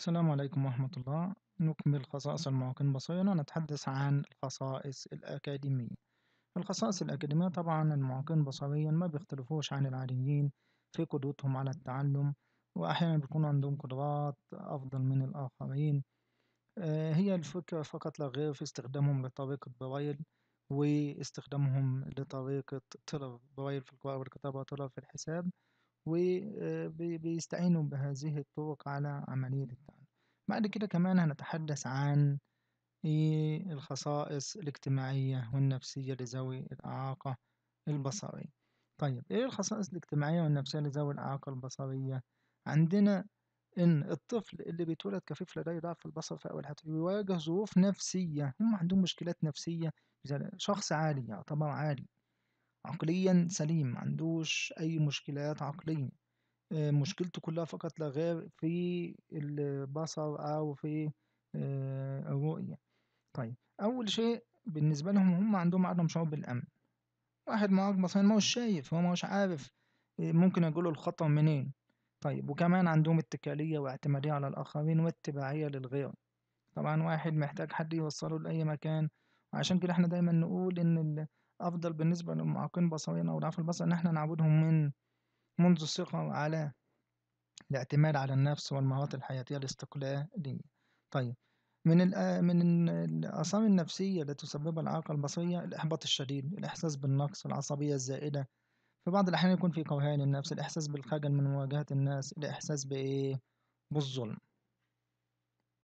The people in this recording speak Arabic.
السلام عليكم ورحمة الله نكمل خصائص المواطن بصيرة نتحدث عن الخصائص الأكاديمية الخصائص الأكاديمية طبعا المعاقين بصريا ما بيختلفوش عن العاديين في قدرتهم على التعلم وأحيانا بيكون عندهم قدرات أفضل من الآخرين آه، هي الفكرة فقط لا غير في استخدامهم لطريقة برايل واستخدامهم لطريقة تلف برايل في القراءة والكتابة وتلف في الحساب. وبيستعينوا بهذه الطرق على عملية التعلم بعد كده كمان هنتحدث عن الخصائص الاجتماعية والنفسية لذوي الإعاقة البصرية طيب إيه الخصائص الاجتماعية والنفسية لذوي الإعاقة البصرية؟ عندنا إن الطفل اللي بيتولد كفيف لديه ضعف البصر في أول حياته بيواجه ظروف نفسية هم عندهم مشكلات نفسية شخص عالي يعتبر عالي عقليا سليم ما عندوش أي مشكلات عقلية آه، مشكلته كلها فقط لا غير في البصر أو في آه، الرؤية طيب أول شيء بالنسبة لهم هم عندهم عدم شعور بالأمن واحد معاك ما ماهوش شايف هو هوش عارف آه، ممكن يجوله الخطر منين طيب وكمان عندهم اتكالية واعتمادية على الآخرين واتباعية للغير طبعا واحد محتاج حد يوصله لأي مكان عشان كده احنا دايما نقول إن أفضل بالنسبة للمعاقين بصريا أو ضعاف البصر إن إحنا نعبدهم من منذ الثقة على الاعتماد على النفس والمهارات الحياتية الاستقلالية طيب من من الآثار النفسية التي تسببها الإعاقة البصرية الإحباط الشديد الإحساس بالنقص العصبية الزائدة في بعض الأحيان يكون في كوهان للنفس الإحساس بالخجل من مواجهة الناس الإحساس بإيه بالظلم